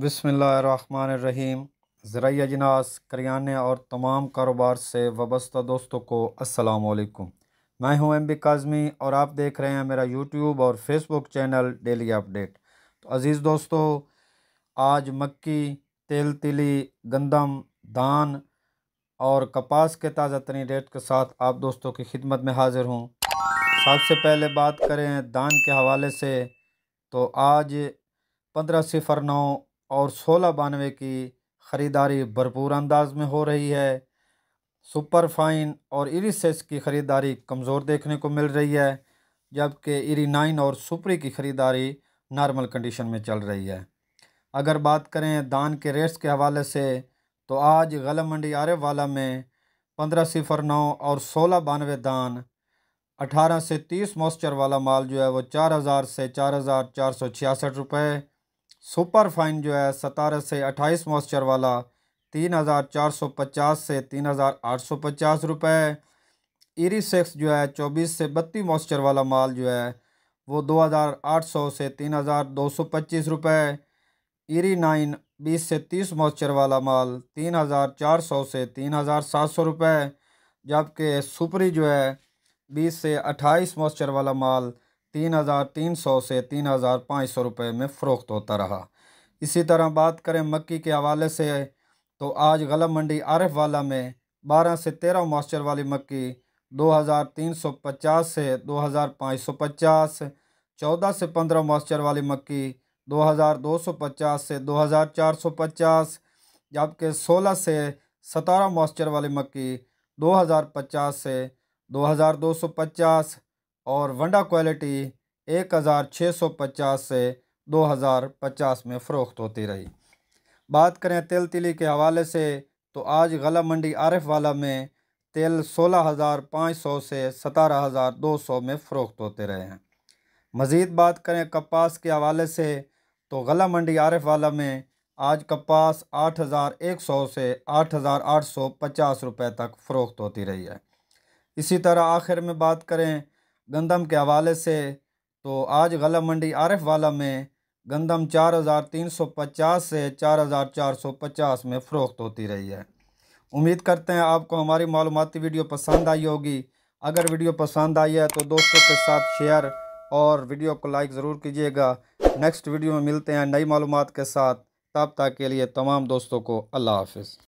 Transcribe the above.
बसमीम ज़रिया जनास करियाने और तमाम कारोबार से वबस्ता दोस्तों को असलम मैं हूं एम बी काजमी और आप देख रहे हैं मेरा यूट्यूब और फेसबुक चैनल डेली अपडेट तो अज़ीज़ दोस्तों आज मक्की तेल तिली गंदम दान और कपास के ताज़ा तरीन रेट के साथ आप दोस्तों की खिदमत में हाज़िर हूँ सबसे पहले बात करें दान के हवाले से तो आज पंद्रह सिफर नौ और सोलह बानवे की ख़रीदारी भरपूर अंदाज में हो रही है सुपर फाइन और इरी सेस की ख़रीदारी कमज़ोर देखने को मिल रही है जबकि इरी नाइन और सुपरी की ख़रीदारी नॉर्मल कंडीशन में चल रही है अगर बात करें दान के रेट्स के हवाले से तो आज गलम मंडी आरे वाला में पंद्रह सिफर नौ और सोलह बानवे दान अठारह से तीस मॉइस्चर वाला माल जो है वो चार हज़ार से चार हज़ार चार सौ छियासठ रुपये सुपर फाइन जो है सतारह से अट्ठाईस मॉइस्चर वाला तीन हज़ार चार सौ पचास से तीन हज़ार आठ सौ पचास रुपये इरीसेक्स जो है चौबीस से बत्तीस मॉइस्चर वाला माल जो है वो दो हज़ार आठ सौ से तीन हज़ार दो सौ पच्चीस रुपये इरी नाइन बीस से तीस मॉइस्चर वाला माल तीन हज़ार चार सौ से तीन हज़ार सात सौ रुपये जबकि सुपरी जो है बीस से अट्ठाईस मॉइस्चर वाला माल तीन हज़ार तीन सौ से तीन हज़ार पाँच सौ रुपये में फ़रोख्त होता रहा इसी तरह बात करें मक्की के हवाले से तो आज गलम मंडी आरफ वाला में बारह से तेरह मॉइस्चर वाली मक्की दो हज़ार तीन सौ पचास से दो हज़ार पाँच सौ पचास चौदह से पंद्रह मॉइस्चर वाली मक्की दो हज़ार दो सौ पचास से दो हज़ार चार सौ पचास जबकि सोलह से सतारह मॉइस्चर वाली मक्की दो हज़ार पचास से दो हज़ार दो सौ पचास और वंडा क्वालिटी एक हज़ार छः सौ पचास से दो हज़ार पचास में फ़रोख्त होती रही बात करें तेल तिली के हवाले से तो आज गला मंडी आरफ वाला में तेल सोलह हज़ार पाँच सौ से सतारह हज़ार दो सौ में फ़रोख्त होते रहे हैं मज़ीद बात करें कपास के हवाले से तो गला मंडी आरफ वाला में आज कपास आठ हज़ार एक सौ से आठ हज़ार आठ सौ पचास रुपये तक फ़रोख्त होती रही है इसी तरह आखिर में बात करें गंदम के हवाले से तो आज गला मंडी आरफ वाला में गंदम 4,350 से 4,450 में फ़रोख्त होती रही है उम्मीद करते हैं आपको हमारी मालूमती वीडियो पसंद आई होगी अगर वीडियो पसंद आई है तो दोस्तों के साथ शेयर और वीडियो को लाइक ज़रूर कीजिएगा नेक्स्ट वीडियो में मिलते हैं नई मालूम के साथ तब तक के लिए तमाम दोस्तों को अल्लाह हाफिज़